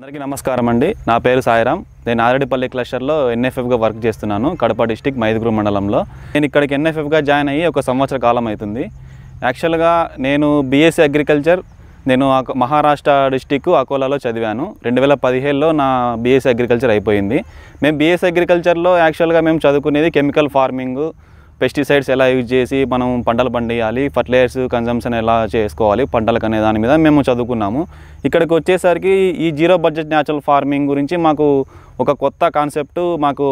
అందరికీ నమస్కారం అండి నా పేరు సాయిరాం నేను ఆరడిపల్లి క్లస్టర్లో ఎన్ఎఫ్ఎఫ్గా వర్క్ చేస్తున్నాను కడప డిస్టిక్ మైదుగురు మండలంలో నేను ఇక్కడికి ఎన్ఎఫ్ఎఫ్గా జాయిన్ అయ్యి ఒక సంవత్సర కాలం అవుతుంది యాక్చువల్గా నేను బీఎస్సీ అగ్రికల్చర్ నేను మహారాష్ట్ర డిస్టిక్ అకోలాలో చదివాను రెండు వేల పదిహేడులో నా బీఎస్సీ అగ్రికల్చర్ అయిపోయింది మేము బీఎస్సీ అగ్రికల్చర్లో యాక్చువల్గా మేము చదువుకునేది కెమికల్ ఫార్మింగ్ పెస్టిసైడ్స్ ఎలా యూజ్ చేసి మనం పంటలు పండియాలి ఫర్టిలైజర్స్ కన్జంప్షన్ ఎలా చేసుకోవాలి పంటలకు అనే దాని మీద మేము చదువుకున్నాము ఇక్కడికి వచ్చేసరికి ఈ జీరో బడ్జెట్ న్యాచురల్ ఫార్మింగ్ గురించి మాకు ఒక కొత్త కాన్సెప్ట్ మాకు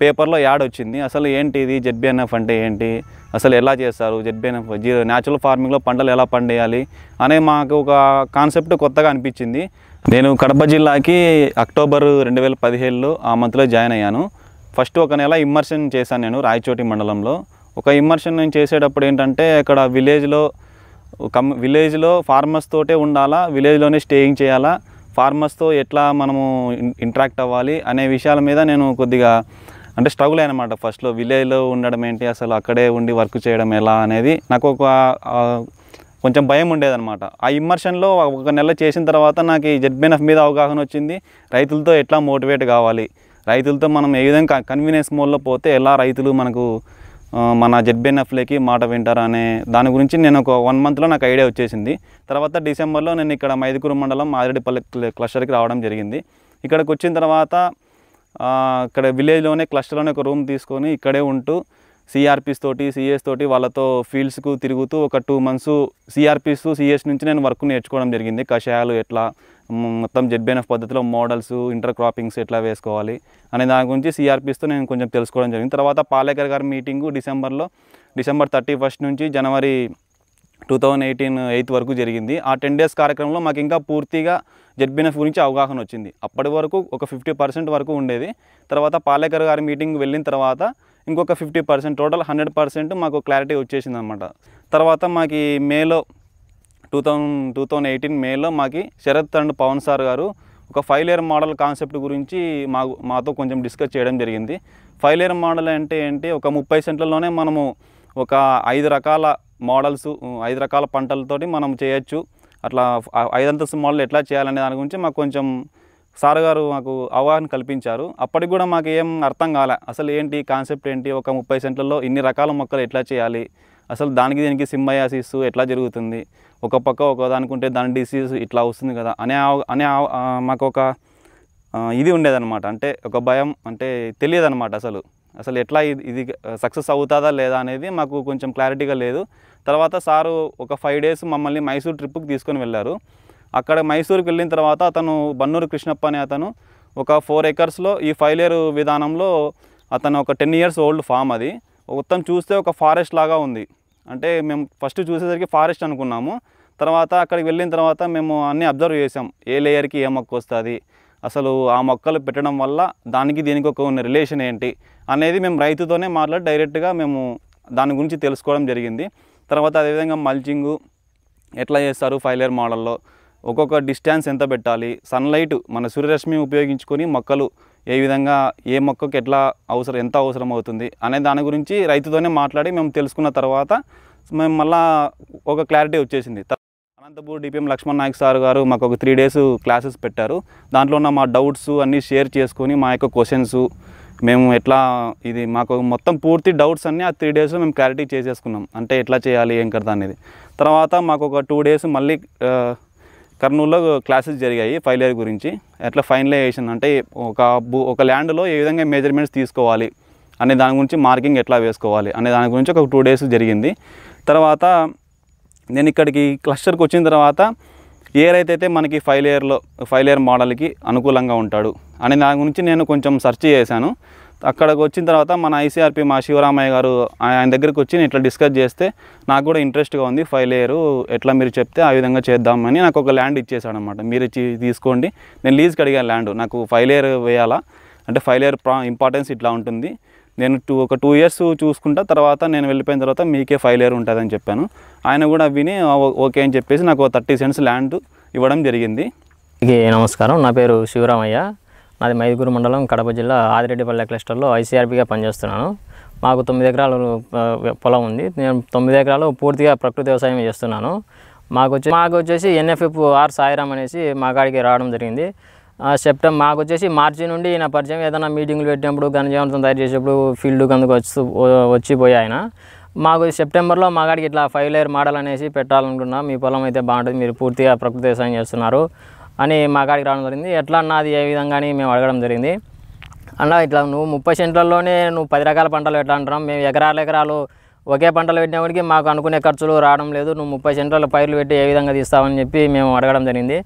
పేపర్లో యాడ్ వచ్చింది అసలు ఏంటి ఇది జెడ్బిఎన్ఎఫ్ అంటే ఏంటి అసలు ఎలా చేస్తారు జెడ్బిఎన్ఎఫ్ జీరో న్యాచురల్ ఫార్మింగ్లో పంటలు ఎలా పండేయాలి అనే మాకు ఒక కాన్సెప్ట్ కొత్తగా అనిపించింది నేను కడప జిల్లాకి అక్టోబర్ రెండు వేల పదిహేడులో ఆ మంత్లో జాయిన్ అయ్యాను ఫస్ట్ ఒక నెల ఇమ్మర్షన్ చేశాను నేను రాయచోటి మండలంలో ఒక ఇమ్మర్షన్ నేను చేసేటప్పుడు ఏంటంటే అక్కడ విలేజ్లో కమ్ విలేజ్లో ఫార్మర్స్ తోటే ఉండాలా విలేజ్లోనే స్టేయింగ్ చేయాలా ఫార్మర్స్తో ఎట్లా మనము ఇంటరాక్ట్ అవ్వాలి అనే విషయాల మీద నేను కొద్దిగా అంటే స్ట్రగుల్ అనమాట ఫస్ట్లో విలేజ్లో ఉండడం ఏంటి అసలు అక్కడే ఉండి వర్క్ చేయడం ఎలా అనేది నాకు ఒక కొంచెం భయం ఉండేదనమాట ఆ ఇమ్మర్షన్లో ఒక నెల చేసిన తర్వాత నాకు ఈ జడ్బెన్ఎఫ్ మీద అవగాహన వచ్చింది రైతులతో ఎట్లా మోటివేట్ కావాలి రైతులతో మనం ఏ విధంగా కన్వీనియన్స్ మోడ్లో పోతే ఎలా రైతులు మనకు మన జెడ్బెన్ఎఫ్లేకి మాట వింటారు అనే దాని గురించి నేను ఒక వన్ మంత్లో నాకు ఐడియా వచ్చేసింది తర్వాత డిసెంబర్లో నేను ఇక్కడ మైదుకూరు మండలం మాదిరెడ్డిపల్లి క్లస్టర్కి రావడం జరిగింది ఇక్కడికి వచ్చిన తర్వాత ఇక్కడ విలేజ్లోనే క్లస్టర్లోనే ఒక రూమ్ తీసుకొని ఇక్కడే ఉంటూ సిఆర్పిస్ తోటి సిఎస్ తోటి వాళ్ళతో ఫీల్డ్స్కు తిరుగుతూ ఒక టూ మంత్స్ సిఆర్పిస్ సిఎస్ నుంచి నేను వర్క్ నేర్చుకోవడం జరిగింది కషాయాలు ఎట్లా మొత్తం జెడ్బిఎన్ఎఫ్ పద్ధతిలో మోడల్స్ ఇంటర్ క్రాపింగ్స్ ఎట్లా వేసుకోవాలి అనే దాని గురించి సిఆర్పిస్తో నేను కొంచెం తెలుసుకోవడం జరిగింది తర్వాత పాలేకర్ గారి మీటింగు డిసెంబర్లో డిసెంబర్ థర్టీ ఫస్ట్ నుంచి జనవరి టూ థౌజండ్ ఎయిటీన్ ఎయిత్ వరకు జరిగింది ఆ టెన్ డేస్ కార్యక్రమంలో మాకు ఇంకా పూర్తిగా జెడ్బిఎన్ఎఫ్ గురించి అవగాహన వచ్చింది అప్పటి వరకు ఒక ఫిఫ్టీ పర్సెంట్ వరకు ఉండేది తర్వాత పాలేకర్ గారి మీటింగ్ వెళ్ళిన తర్వాత ఇంకొక fifty percent total hundred percent మాకు క్లారిటీ వచ్చేసింది అనమాట తర్వాత మాకు మేలో two thousand two thousand eighteen మేలో మాకు శరత్ అండ్ పవన్ సార్ గారు ఒక ఫైవ్ లేయర్ మోడల్ కాన్సెప్ట్ గురించి మా మాతో కొంచెం డిస్కస్ చేయడం జరిగింది ఫైవ్ లేయర్ మోడల్ అంటే ఏంటి ఒక ముప్పై సెంట్లలోనే మనము ఒక ఐదు రకాల మోడల్స్ ఐదు రకాల పంటలతోటి మనం చేయొచ్చు అట్లా ఐదంతస్తు మోడల్ ఎట్లా చేయాలనే దాని గురించి మాకు కొంచెం సార్ గారు మాకు అవగాహన కల్పించారు అప్పటికి కూడా మాకు ఏం అర్థం కాలే అసలు ఏంటి కాన్సెప్ట్ ఏంటి ఒక ముప్పై సెంట్లలో ఇన్ని రకాల మొక్కలు ఎట్లా చేయాలి అసలు దానికి దీనికి సింబయాసిస్ ఎట్లా జరుగుతుంది ఒక పక్క ఒక దానికుంటే దాని డిసీజ్ ఇట్లా వస్తుంది కదా అనే అనే మాకు ఒక ఇది ఉండేదన్నమాట అంటే ఒక భయం అంటే తెలియదన్నమాట అసలు అసలు ఎట్లా ఇది సక్సెస్ అవుతుందా లేదా అనేది మాకు కొంచెం క్లారిటీగా లేదు తర్వాత సారు ఒక ఫైవ్ డేస్ మమ్మల్ని మైసూర్ ట్రిప్కి తీసుకొని వెళ్ళారు అక్కడ మైసూర్కి వెళ్ళిన తర్వాత అతను బన్నూరు కృష్ణప్ప అనే అతను ఒక ఫోర్ ఏకర్స్లో ఈ ఫైవ్ ఇయర్ విధానంలో అతను ఒక టెన్ ఇయర్స్ ఓల్డ్ ఫామ్ అది మొత్తం చూస్తే ఒక ఫారెస్ట్ లాగా ఉంది అంటే మేము ఫస్ట్ చూసేసరికి ఫారెస్ట్ అనుకున్నాము తర్వాత అక్కడికి వెళ్ళిన తర్వాత మేము అన్నీ అబ్జర్వ్ చేసాం ఏ లేయర్కి ఏ మొక్క వస్తుంది అసలు ఆ మొక్కలు పెట్టడం వల్ల దానికి దీనికి ఒక ఉన్న రిలేషన్ ఏంటి అనేది మేము రైతుతోనే మాట్లాడి డైరెక్ట్గా మేము దాని గురించి తెలుసుకోవడం జరిగింది తర్వాత అదేవిధంగా మల్చింగు ఎట్లా చేస్తారు ఫైలేర్ మోడల్లో ఒక్కొక్క డిస్టెన్స్ ఎంత పెట్టాలి సన్లైట్ మన సూర్యరశ్మి ఉపయోగించుకొని మొక్కలు ఏ విధంగా ఏ మొక్కకు ఎట్లా అవసరం ఎంత అవసరం అవుతుంది అనే దాని గురించి రైతుతోనే మాట్లాడి మేము తెలుసుకున్న తర్వాత మేము మళ్ళా ఒక క్లారిటీ వచ్చేసింది అనంతపూర్ డిపిఎం లక్ష్మణ్ నాయక్ సార్ గారు మాకు ఒక త్రీ డేస్ క్లాసెస్ పెట్టారు దాంట్లో ఉన్న మా డౌట్స్ అన్నీ షేర్ చేసుకొని మా యొక్క క్వశ్చన్స్ మేము ఎట్లా ఇది మాకు మొత్తం పూర్తి డౌట్స్ అన్నీ ఆ త్రీ డేస్లో మేము క్లారిటీ చేసేసుకున్నాం అంటే ఎట్లా చేయాలి ఏం కదా అనేది తర్వాత మాకు ఒక టూ డేస్ మళ్ళీ కర్నూలులో క్లాసెస్ జరిగాయి ఫైల్ ఇయర్ గురించి ఎట్లా ఫైనలైజేషన్ అంటే ఒక భూ ఒక ల్యాండ్లో ఏ విధంగా మెజర్మెంట్స్ తీసుకోవాలి అనే దాని గురించి మార్కింగ్ ఎట్లా వేసుకోవాలి అనే దాని గురించి ఒక టూ డేస్ జరిగింది తర్వాత నేను ఇక్కడికి క్లస్టర్కి వచ్చిన తర్వాత ఏ అయితే మనకి ఫైవ్ ఇయర్లో ఫైవ్ ఇయర్ మోడల్కి అనుకూలంగా ఉంటాడు అనే దాని గురించి నేను కొంచెం సెర్చ్ చేశాను అక్కడికి వచ్చిన తర్వాత మన ఐసీఆర్పి మా శివరామయ్య గారు ఆయన దగ్గరికి వచ్చి ఇట్లా డిస్కస్ చేస్తే నాకు కూడా ఇంట్రెస్ట్గా ఉంది ఫైవ్ లేయరు ఎట్లా మీరు చెప్తే ఆ విధంగా చేద్దామని నాకు ఒక ల్యాండ్ ఇచ్చేసాడు అనమాట మీరు తీసుకోండి నేను లీజ్కి అడిగాను ల్యాండ్ నాకు ఫైవ్ ఇయర్ వేయాలా అంటే ఫైవ్ ఇయర్ ప్రా ఇంపార్టెన్స్ ఇట్లా ఉంటుంది నేను టూ ఒక టూ ఇయర్స్ చూసుకుంటా తర్వాత నేను వెళ్ళిపోయిన తర్వాత మీకే ఫైవ్ ఇయర్ ఉంటుందని చెప్పాను ఆయన కూడా విని ఓకే అని చెప్పేసి నాకు థర్టీ సెంట్స్ ల్యాండ్ ఇవ్వడం జరిగింది నమస్కారం నా పేరు శివరామయ్య నాది మైదుగురు మండలం కడప జిల్లా ఆదిరెడ్డిపల్లె క్లస్టర్లో ఐసీఆర్పీగా పనిచేస్తున్నాను మాకు తొమ్మిది ఎకరాలు పొలం ఉంది నేను తొమ్మిది ఎకరాలు పూర్తిగా ప్రకృతి వ్యవసాయం చేస్తున్నాను మాకు వచ్చి మాకు వచ్చేసి ఎన్ఎఫ్ఎఫ్ ఆర్ సాయిరామ్ అనేసి మా కాడికి రావడం జరిగింది సెప్టెంబర్ మాకు వచ్చేసి మార్చి నుండి ఈయన పరిచయం ఏదైనా మీటింగ్లు పెట్టినప్పుడు గంజావంతం తయారు చేసేప్పుడు ఫీల్డ్ కందుకు వచ్చి వచ్చిపోయి ఆయన మాకు సెప్టెంబర్లో మా కాడికి ఇట్లా ఫైవ్ లేయర్ మోడల్ అనేసి పెట్టాలనుకున్నాం మీ పొలం అయితే బాగుంటుంది మీరు పూర్తిగా ప్రకృతి వ్యవసాయం చేస్తున్నారు అని మా కాడికి రావడం జరిగింది ఎట్లా అన్నా అది ఏ విధంగా అని మేము అడగడం జరిగింది అన్న ఇట్లా నువ్వు ముప్పై సెంట్లలోనే నువ్వు పది రకాల పంటలు ఎట్లా అంటున్నావు మేము ఎకరాలు ఎకరాలు ఒకే పంటలు పెట్టినప్పటికీ మాకు అనుకునే ఖర్చులు రావడం లేదు నువ్వు ముప్పై సెంట్ల పైర్లు పెట్టి ఏ విధంగా తీస్తావని చెప్పి మేము అడగడం జరిగింది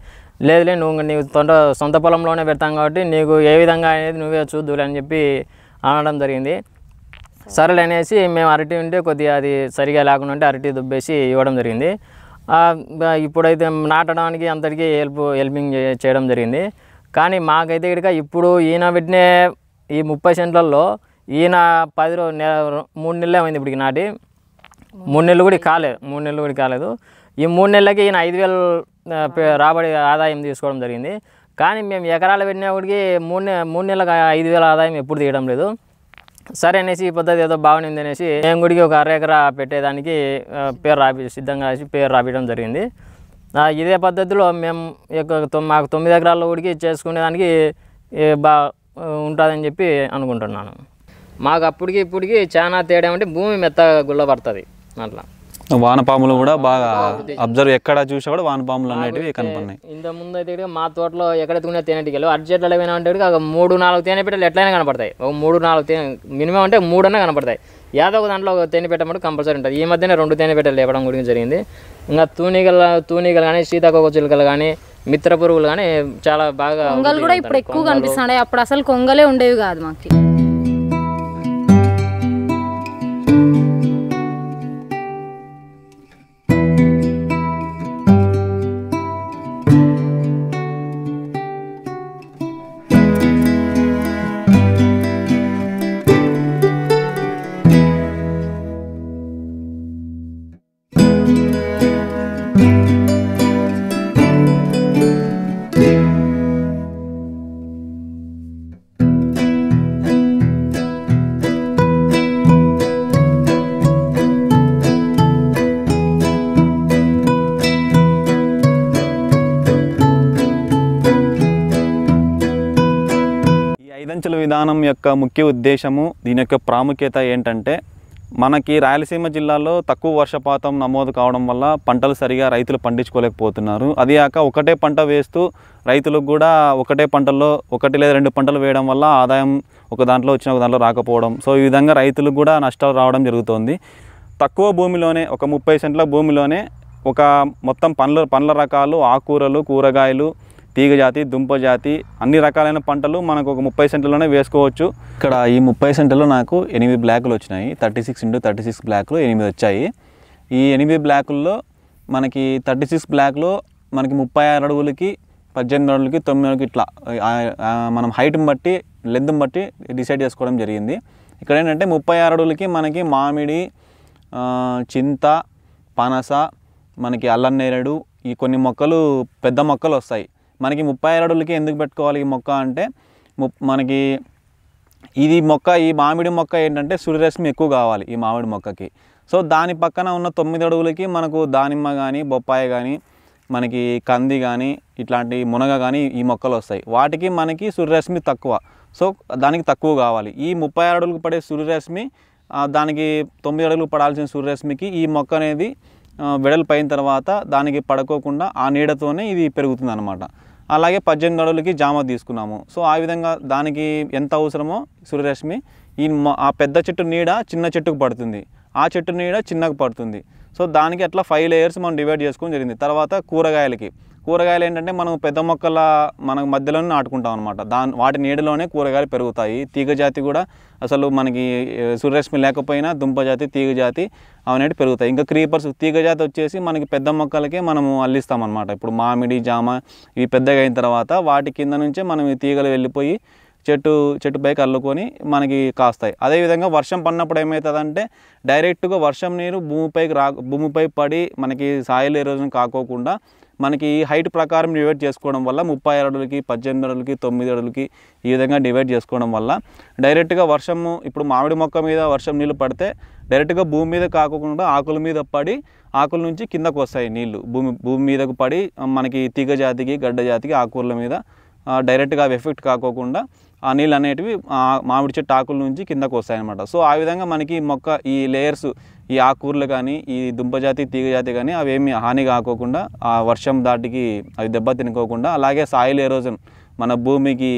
లేదులే నువ్వు నీవు తొంట సొంత పొలంలోనే పెడతాం కాబట్టి నీకు ఏ విధంగా అనేది నువ్వే చూద్దులే అని చెప్పి అనడం జరిగింది సరేలనేసి మేము అరటి ఉంటే కొద్దిగా అది సరిగా లేకుండా ఉంటే అరటి దుబ్బేసి ఇవ్వడం జరిగింది ఇప్పుడైతే నాటడానికి అందరికీ హెల్ప్ హెల్పింగ్ చేయడం జరిగింది కానీ మాకైతే ఇక్కడ ఇప్పుడు ఈయన పెట్టిన ఈ ముప్పై సెంట్లలో ఈయన పది రోజు నెల మూడు నెలలు ఏమైంది ఇప్పటికి నాటి మూడు నెలలు కూడా కాలేదు మూడు నెలలు కూడా కాలేదు ఈ మూడు నెలలకి ఈయన ఐదు వేలు రాబడి ఆదాయం తీసుకోవడం జరిగింది కానీ మేము ఎకరాలు పెట్టినప్పటికి మూడు మూడు నెలలకు ఐదు వేల ఆదాయం ఎప్పుడు తీయడం లేదు సరే అనేసి ఈ పద్ధతి ఏదో బాగునింది అనేసి మేము గుడికి ఒక అర ఎకరా పెట్టేదానికి పేరు రాపి సిద్ధంగా రాసి పేరు రాపించడం జరిగింది ఇదే పద్ధతిలో మేము మాకు తొమ్మిది ఎకరాల గుడికి చేసుకునేదానికి బా ఉంటుందని చెప్పి అనుకుంటున్నాను మాకు అప్పటికి ఇప్పటికి చాలా తేడా అంటే భూమి మెత్తగా గుల్లబడుతుంది అట్లా వానపాములు కూడా బాగా అబ్జర్వ్ ఎక్కడ చూసా కూడా వానపాములు అనేటివి కనపడినాయి ఇంత ముందు అయితే మా తోటలో ఎక్కడ ఎక్కడెత్తుకునే తేనెటికలు అడ్జెట్లలో పోయినామంటే ఒక మూడు నాలుగు తేనె పెట్టలు ఎట్లయినా కనపడతాయి ఒక మూడు నాలుగు తేనె మినిమం అంటే మూడన్నా కనపడతాయి ఏదో ఒక దాంట్లో ఒక తేనె పెట్టమంటే కంపల్సరీ ఉంటుంది ఈ మధ్యనే రెండు తేనె పెట్టలు లేపడం గురించి జరిగింది ఇంకా తూనీగల తూనీగలు కానీ సీతాకోక చిలుకలు కానీ మిత్ర పురుగులు కానీ చాలా బాగా కొంగలు కూడా ఇప్పుడు ఎక్కువ కనిపిస్తున్నాయి అప్పుడు అసలు కొంగలే ఉండేవి కాదు మాకు యొక్క ముఖ్య ఉద్దేశము దీని యొక్క ప్రాముఖ్యత ఏంటంటే మనకి రాయలసీమ జిల్లాలో తక్కువ వర్షపాతం నమోదు కావడం వల్ల పంటలు సరిగా రైతులు పండించుకోలేకపోతున్నారు అది కాక ఒకటే పంట వేస్తూ రైతులకు కూడా ఒకటే పంటల్లో ఒకటి లేదా రెండు పంటలు వేయడం వల్ల ఆదాయం ఒక దాంట్లో వచ్చిన ఒక దాంట్లో రాకపోవడం సో ఈ విధంగా రైతులకు కూడా నష్టాలు రావడం జరుగుతుంది తక్కువ భూమిలోనే ఒక ముప్పై సెంట్ల భూమిలోనే ఒక మొత్తం పండ్ల పండ్ల రకాలు ఆకుకూరలు కూరగాయలు తీగ జాతి దుంప జాతి అన్ని రకాలైన పంటలు మనకు ఒక ముప్పై సెంటర్లోనే వేసుకోవచ్చు ఇక్కడ ఈ ముప్పై సెంటర్లో నాకు ఎనిమిది బ్లాకులు వచ్చినాయి thirty six into thirty six బ్లాకులు ఎనిమిది వచ్చాయి ఈ ఎనిమిది బ్లాకుల్లో మనకి థర్టీ సిక్స్ బ్లాక్లో మనకి ముప్పై ఆరు అడుగులకి పద్దెనిమిది అడుగులకి తొమ్మిది అడుగులకి ఇట్లా మనం హైట్ని బట్టి లెంత్ని బట్టి డిసైడ్ చేసుకోవడం జరిగింది ఇక్కడ ఏంటంటే ముప్పై ఆరు అడుగులకి మనకి మామిడి చింత పనస మనకి అల్లం నేరేడు ఈ కొన్ని మొక్కలు పెద్ద మొక్కలు వస్తాయి మనకి ముప్పై అడుగులకి ఎందుకు పెట్టుకోవాలి ఈ మొక్క అంటే మనకి ఇది మొక్క ఈ మామిడి మొక్క ఏంటంటే సూర్యరశ్మి ఎక్కువ కావాలి ఈ మామిడి మొక్కకి సో దాని పక్కన ఉన్న తొమ్మిది అడుగులకి మనకు దానిమ్మ కానీ బొప్పాయి కానీ మనకి కంది కానీ ఇట్లాంటి మునగ కానీ ఈ మొక్కలు వస్తాయి వాటికి మనకి సూర్యరశ్మి తక్కువ సో దానికి తక్కువ కావాలి ఈ ముప్పై అడుగులకు పడే సూర్యరశ్మి దానికి తొమ్మిది అడుగులు పడాల్సిన సూర్యరశ్మికి ఈ మొక్క అనేది వెడల్పు అయిన తర్వాత దానికి పడుకోకుండా ఆ నీడతోనే ఇది పెరుగుతుంది అనమాట అలాగే పద్దెనిమిది అడుగులకి జామ తీసుకున్నాము సో ఆ విధంగా దానికి ఎంత అవసరమో సూర్యరశ్మి ఈ ఆ పెద్ద చెట్టు నీడ చిన్న చెట్టుకు పడుతుంది ఆ చెట్టు నీడ చిన్నకు పడుతుంది సో దానికి అట్లా ఫైవ్ లేయర్స్ మనం డివైడ్ చేసుకోవడం జరిగింది తర్వాత కూరగాయలకి కూరగాయలు ఏంటంటే మనం పెద్ద మొక్కల మన మధ్యలోనే నాటుకుంటాం అనమాట దాని వాటి నీడలోనే కూరగాయలు పెరుగుతాయి తీగ జాతి కూడా అసలు మనకి సూర్యరశ్మి లేకపోయినా దుంప జాతి తీగ జాతి పెరుగుతాయి ఇంకా క్రీపర్స్ తీగ జాతి వచ్చేసి మనకి పెద్ద మొక్కలకే మనము అల్లిస్తాం అనమాట ఇప్పుడు మామిడి జామ ఇవి పెద్దగా అయిన తర్వాత వాటి కింద నుంచే మనం ఈ తీగలు వెళ్ళిపోయి చెట్టు చెట్టు పైకి అల్లుకొని మనకి కాస్తాయి అదేవిధంగా వర్షం పడినప్పుడు ఏమవుతుందంటే డైరెక్ట్గా వర్షం నీరు భూమిపైకి రా భూమిపై పడి మనకి సాయిల్ ఎరోజన్ కాకోకుండా మనకి హైట్ ప్రకారం డివైడ్ చేసుకోవడం వల్ల ముప్పై అడుగులకి పద్దెనిమిది అడుగులకి తొమ్మిది అడుగులకి ఈ విధంగా డివైడ్ చేసుకోవడం వల్ల డైరెక్ట్గా వర్షము ఇప్పుడు మామిడి మొక్క మీద వర్షం నీళ్ళు పడితే డైరెక్ట్గా భూమి మీద కాకుండా ఆకుల మీద పడి ఆకుల నుంచి కిందకు వస్తాయి నీళ్లు భూమి భూమి మీదకు పడి మనకి తీగ జాతికి గడ్డ జాతికి ఆకుల మీద డైరెక్ట్గా అవి ఎఫెక్ట్ కాకోకుండా ఆ నీళ్ళు అనేటివి మామిడి చెట్టు ఆకుల నుంచి కిందకు వస్తాయన్నమాట సో ఆ విధంగా మనకి మొక్క ఈ లేయర్స్ ఈ ఆకూరలు కానీ ఈ దుంపజాతి తీగజాతి కానీ అవి ఏమి హాని కాకోకుండా ఆ వర్షం దాటికి అవి దెబ్బ తినుకోకుండా అలాగే సాయిల్ ఎరోజన్ మన భూమికి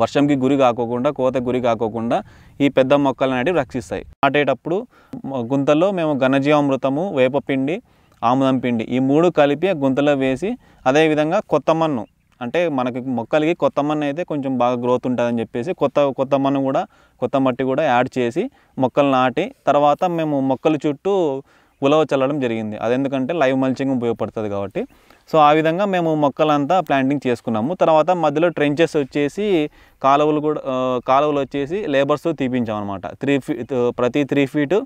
వర్షంకి గురి కాకోకుండా కోత గురి కాకోకుండా ఈ పెద్ద మొక్కలు అనేవి రక్షిస్తాయి నాటేటప్పుడు గుంతల్లో మేము ఘనజీవామృతము వేపపిండి ఆముదం పిండి ఈ మూడు కలిపి గుంతలో వేసి అదేవిధంగా కొత్త మన్ను అంటే మనకి మొక్కలకి కొత్త మన్ను అయితే కొంచెం బాగా గ్రోత్ ఉంటుందని చెప్పేసి కొత్త కొత్త మన్ను కూడా కొత్త మట్టి కూడా యాడ్ చేసి మొక్కలు నాటి తర్వాత మేము మొక్కల చుట్టూ ఉలవ చల్లడం జరిగింది అది ఎందుకంటే లైవ్ మల్చింగ్ ఉపయోగపడుతుంది కాబట్టి సో ఆ విధంగా మేము మొక్కలంతా ప్లాంటింగ్ చేసుకున్నాము తర్వాత మధ్యలో ట్రెంచెస్ వచ్చేసి కాలువలు కూడా కాలువలు వచ్చేసి లేబర్స్తో తీపించామన్నమాట త్రీ ఫీట్ ప్రతి త్రీ ఫీటు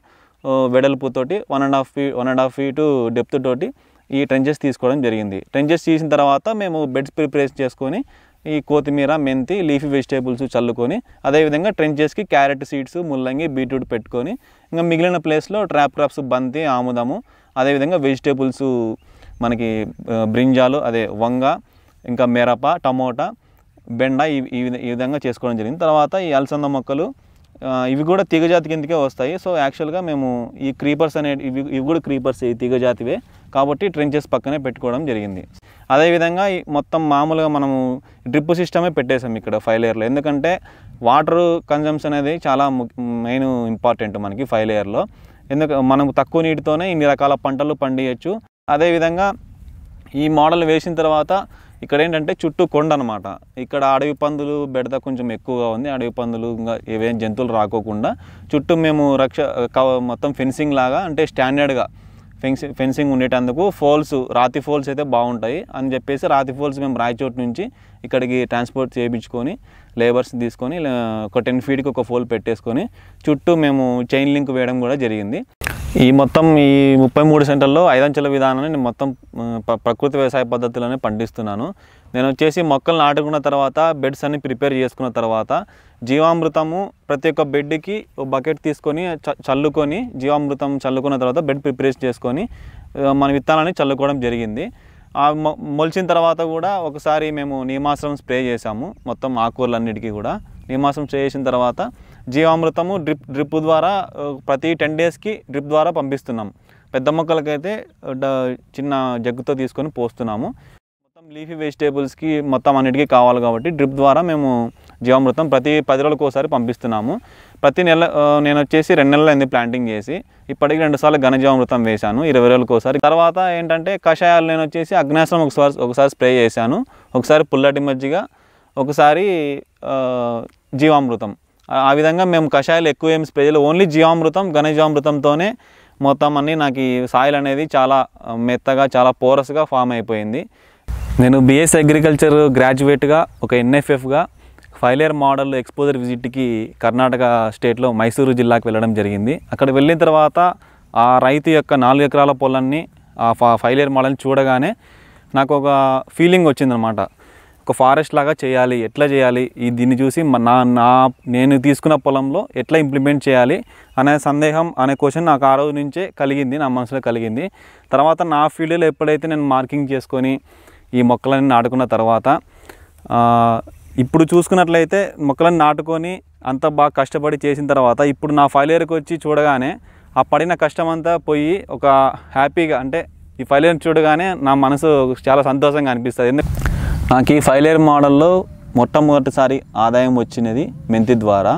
వెడల్పుతోటి one and half fee one and half feet depth తోటి ఈ ట్రెంచెస్ తీసుకోవడం జరిగింది ట్రెంచెస్ చేసిన తర్వాత మేము బెడ్స్ ప్రిపరేషన్ చేసుకొని ఈ కొత్తిమీర మెంతి లీఫీ వెజిటేబుల్స్ చల్లుకొని అదేవిధంగా ట్రెంచెస్కి క్యారెట్ సీడ్స్ ముల్లంగి బీట్రూట్ పెట్టుకొని ఇంకా మిగిలిన ప్లేస్లో ట్రాప్ క్రాప్స్ బంతి ఆముదము అదేవిధంగా వెజిటేబుల్స్ మనకి బ్రింజాలు అదే వంగ ఇంకా మిరప టమోటా బెండ ఈ ఈ విధంగా చేసుకోవడం జరిగింది తర్వాత ఈ అలసంద మొక్కలు ఇవి కూడా తీగజాతి కిందకే వస్తాయి సో యాక్చువల్గా మేము ఈ క్రీపర్స్ అనే ఇవి ఇవి కూడా క్రీపర్స్ ఈ తీగజాతివే కాబట్టి ట్రెంచెస్ పక్కనే పెట్టుకోవడం జరిగింది అదేవిధంగా మొత్తం మామూలుగా మనము డ్రిప్ సిస్టమే పెట్టేసాం ఇక్కడ ఫైవ్ లేయర్లో ఎందుకంటే వాటర్ కన్జంప్షన్ అనేది చాలా మెయిన్ ఇంపార్టెంట్ మనకి ఫైవ్ లేయర్లో ఎందుకు మనం తక్కువ నీటితోనే ఇన్ని రకాల పంటలు పండియచ్చు అదేవిధంగా ఈ మోడల్ వేసిన తర్వాత ఇక్కడ ఏంటంటే చుట్టూ కొండ అనమాట ఇక్కడ అడవి పందులు బెడత కొంచెం ఎక్కువగా ఉంది అడవి పందులు ఇంకా ఏవేం జంతువులు రాకోకుండా చుట్టూ మేము రక్ష మొత్తం ఫెన్సింగ్ లాగా అంటే స్టాండర్డ్గా ఫెన్సింగ్ ఫెన్సింగ్ ఉండేటందుకు ఫోల్స్ రాతి ఫోల్స్ అయితే బాగుంటాయి అని చెప్పేసి రాతి ఫోల్స్ మేము రాయచోటు నుంచి ఇక్కడికి ట్రాన్స్పోర్ట్ చేయించుకొని లేబర్స్ తీసుకొని ఒక టెన్ ఫీట్కి ఒక ఫోల్ పెట్టేసుకొని చుట్టూ మేము చైన్ లింక్ వేయడం కూడా జరిగింది ఈ మొత్తం ఈ ముప్పై మూడు సెంటర్లో ఐదంచెల విధానాన్ని నేను మొత్తం ప్రకృతి వ్యవసాయ పద్ధతిలోనే పండిస్తున్నాను నేను వచ్చేసి మొక్కలు నాటుకున్న తర్వాత బెడ్స్ అన్ని ప్రిపేర్ చేసుకున్న తర్వాత జీవామృతము ప్రతి ఒక్క బెడ్కి ఒక బకెట్ తీసుకొని చల్లుకొని జీవామృతం చల్లుకున్న తర్వాత బెడ్ ప్రిపరేషన్ చేసుకొని మన విత్తనాన్ని చల్లుకోవడం జరిగింది ఆ మొలిచిన తర్వాత కూడా ఒకసారి మేము నీమాశ్రం స్ప్రే చేసాము మొత్తం ఆకూరలన్నిటికీ కూడా నీమాశ్రం స్ప్రే చేసిన తర్వాత జీవామృతము డ్రిప్ డ్రిప్ ద్వారా ప్రతి టెన్ డేస్కి డ్రిప్ ద్వారా పంపిస్తున్నాం పెద్ద మొక్కలకైతే చిన్న జగ్గుతో తీసుకొని పోస్తున్నాము మొత్తం లీఫీ వెజిటేబుల్స్కి మొత్తం అన్నిటికీ కావాలి కాబట్టి డ్రిప్ ద్వారా మేము జీవామృతం ప్రతి పది రోజులకు ఒకసారి పంపిస్తున్నాము ప్రతి నెల నేను వచ్చేసి రెండు నెలలు అయింది ప్లాంటింగ్ చేసి ఇప్పటికి రెండుసార్లు ఘనజీవామృతం వేశాను ఇరవై రోజులకు ఒకసారి తర్వాత ఏంటంటే కషాయాలు నేను వచ్చేసి అగ్నాశ్రం ఒకసారి ఒకసారి స్ప్రే చేశాను ఒకసారి పుల్లటి మజ్జిగ ఒకసారి జీవామృతం ఆ విధంగా మేము కషాయాలు ఎక్కువ ఏం స్ప్రే చేయలేదు ఓన్లీ జీవామృతం ఘనజీవామృతంతోనే మొత్తం అన్నీ నాకు ఈ సాయిల్ అనేది చాలా మెత్తగా చాలా పోరస్గా ఫామ్ అయిపోయింది నేను బిఎస్ అగ్రికల్చర్ గ్రాడ్యుయేట్గా ఒక ఎన్ఎఫ్ఎఫ్గా ఫైలేర్ మోడల్ ఎక్స్పోజర్ విజిట్కి కర్ణాటక స్టేట్లో మైసూరు జిల్లాకు వెళ్ళడం జరిగింది అక్కడ వెళ్ళిన తర్వాత ఆ రైతు యొక్క నాలుగు ఎకరాల పొలాన్ని ఆ ఫైలేర్ మోడల్ని చూడగానే నాకు ఒక ఫీలింగ్ వచ్చిందనమాట ఒక ఫారెస్ట్ లాగా చేయాలి ఎట్లా చేయాలి ఈ దీన్ని చూసి నా నా నేను తీసుకున్న పొలంలో ఎట్లా ఇంప్లిమెంట్ చేయాలి అనే సందేహం అనే క్వశ్చన్ నాకు ఆ రోజు నుంచే కలిగింది నా మనసులో కలిగింది తర్వాత నా ఫీల్డ్లో ఎప్పుడైతే నేను మార్కింగ్ చేసుకొని ఈ మొక్కలని నాటుకున్న తర్వాత ఇప్పుడు చూసుకున్నట్లయితే మొక్కలను నాటుకొని అంత బాగా కష్టపడి చేసిన తర్వాత ఇప్పుడు నా ఫైలేర్కి వచ్చి చూడగానే ఆ పడిన కష్టం అంతా పోయి ఒక హ్యాపీగా అంటే ఈ ఫైలేర్ని చూడగానే నా మనసు చాలా సంతోషంగా అనిపిస్తుంది ఎందుకంటే నాకు ఈ ఫైలేర్ మోడల్లో మొట్టమొదటిసారి ఆదాయం వచ్చినది మెంతి ద్వారా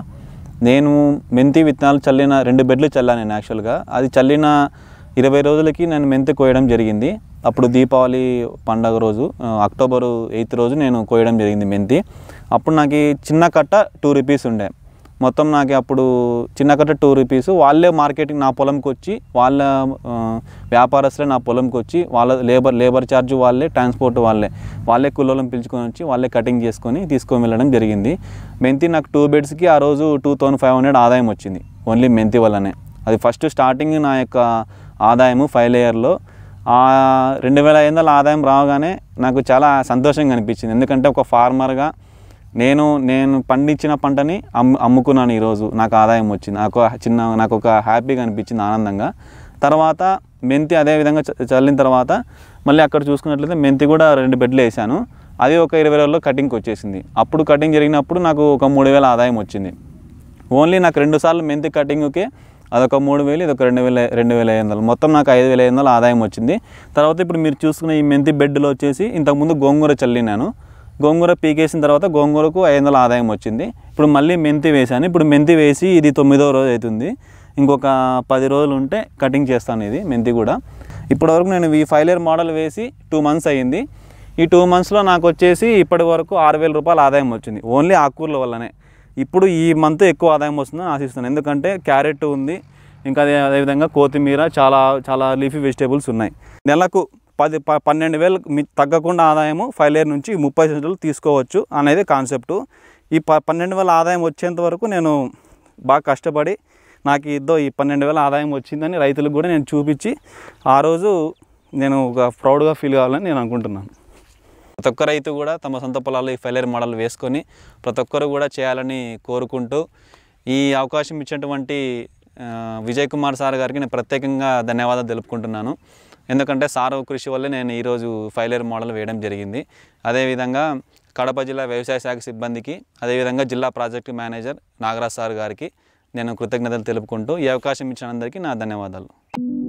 నేను మెంతి విత్తనాలు చల్లిన రెండు బెడ్లు చల్లాను నేను యాక్చువల్గా అది చల్లిన ఇరవై రోజులకి నేను మెంతి కోయడం జరిగింది అప్పుడు దీపావళి పండగ రోజు అక్టోబరు ఎయిత్ రోజు నేను కోయడం జరిగింది మెంతి అప్పుడు నాకు చిన్న కట్ట టూ రూపీస్ ఉండే మొత్తం నాకు అప్పుడు కట్ట టూ రూపీస్ వాళ్ళే మార్కెటింగ్ నా పొలంకి వచ్చి వాళ్ళ వ్యాపారస్తులే నా పొలంకి వచ్చి వాళ్ళ లేబర్ లేబర్ ఛార్జ్ వాళ్ళే ట్రాన్స్పోర్ట్ వాళ్ళే వాళ్ళే కుల్లోలం పిలుచుకొని వచ్చి వాళ్ళే కటింగ్ చేసుకొని తీసుకొని వెళ్ళడం జరిగింది మెంతి నాకు టూ బెడ్స్కి ఆ రోజు టూ థౌసండ్ ఫైవ్ హండ్రెడ్ ఆదాయం వచ్చింది ఓన్లీ మెంతి వల్లనే అది ఫస్ట్ స్టార్టింగ్ నా యొక్క ఆదాయము ఫైవ్ లేయర్లో రెండు వేల ఐదు వందల ఆదాయం రావగానే నాకు చాలా సంతోషంగా అనిపించింది ఎందుకంటే ఒక ఫార్మర్గా నేను నేను పండించిన పంటని అమ్ము అమ్ముకున్నాను ఈరోజు నాకు ఆదాయం వచ్చింది నాకు చిన్న నాకు ఒక హ్యాపీగా అనిపించింది ఆనందంగా తర్వాత మెంతి అదే విధంగా చల్లిన తర్వాత మళ్ళీ అక్కడ చూసుకున్నట్లయితే మెంతి కూడా రెండు బెడ్లు వేసాను అది ఒక ఇరవై రోజుల్లో కటింగ్కి వచ్చేసింది అప్పుడు కటింగ్ జరిగినప్పుడు నాకు ఒక మూడు వేల ఆదాయం వచ్చింది ఓన్లీ నాకు రెండు సార్లు మెంతి కటింగ్కి అదొక మూడు వేలు ఇదొక రెండు వేల రెండు వేల ఐదు వందలు మొత్తం నాకు ఐదు వేల ఐదు వందలు ఆదాయం వచ్చింది తర్వాత ఇప్పుడు మీరు చూసుకున్న ఈ మెంతి బెడ్లో వచ్చేసి ఇంతకుముందు గోంగూర చల్లినాను గోంగూర పీకేసిన తర్వాత గోంగూరకు ఐదు వందల ఆదాయం వచ్చింది ఇప్పుడు మళ్ళీ మెంతి వేశాను ఇప్పుడు మెంతి వేసి ఇది తొమ్మిదో రోజు అవుతుంది ఇంకొక పది రోజులు ఉంటే కటింగ్ చేస్తాను ఇది మెంతి కూడా ఇప్పటివరకు నేను ఈ ఇయర్ మోడల్ వేసి టూ మంత్స్ అయ్యింది ఈ టూ మంత్స్లో నాకు వచ్చేసి ఇప్పటి వరకు ఆరు వేల రూపాయల ఆదాయం వచ్చింది ఓన్లీ ఆకుకూరల వల్లనే ఇప్పుడు ఈ మంత్ ఎక్కువ ఆదాయం వస్తుందని ఆశిస్తున్నాను ఎందుకంటే క్యారెట్ ఉంది ఇంకా అదే అదేవిధంగా కొత్తిమీర చాలా చాలా లీఫీ వెజిటేబుల్స్ ఉన్నాయి నెలకు పది పన్నెండు వేలు తగ్గకుండా ఆదాయము ఫైవ్ ఇయర్ నుంచి ముప్పై సెంట్లు తీసుకోవచ్చు అనేది కాన్సెప్టు ఈ ప పన్నెండు వేల ఆదాయం వచ్చేంత వరకు నేను బాగా కష్టపడి నాకు ఇద్దో ఈ పన్నెండు వేల ఆదాయం వచ్చిందని రైతులకు కూడా నేను చూపించి ఆ రోజు నేను ఒక ప్రౌడ్గా ఫీల్ కావాలని నేను అనుకుంటున్నాను ప్రతి ఒక్క రైతు కూడా తమ సొంత పొలాల్లో ఈ ఫెయిలియర్ మోడల్ వేసుకొని ప్రతి ఒక్కరు కూడా చేయాలని కోరుకుంటూ ఈ అవకాశం ఇచ్చినటువంటి విజయ్ కుమార్ సార్ గారికి నేను ప్రత్యేకంగా ధన్యవాదాలు తెలుపుకుంటున్నాను ఎందుకంటే సారవ కృషి వల్ల నేను ఈరోజు ఫైలర్ మోడల్ వేయడం జరిగింది అదేవిధంగా కడప జిల్లా వ్యవసాయ శాఖ సిబ్బందికి అదేవిధంగా జిల్లా ప్రాజెక్ట్ మేనేజర్ నాగరాజ్ సార్ గారికి నేను కృతజ్ఞతలు తెలుపుకుంటూ ఈ అవకాశం ఇచ్చినందరికీ నా ధన్యవాదాలు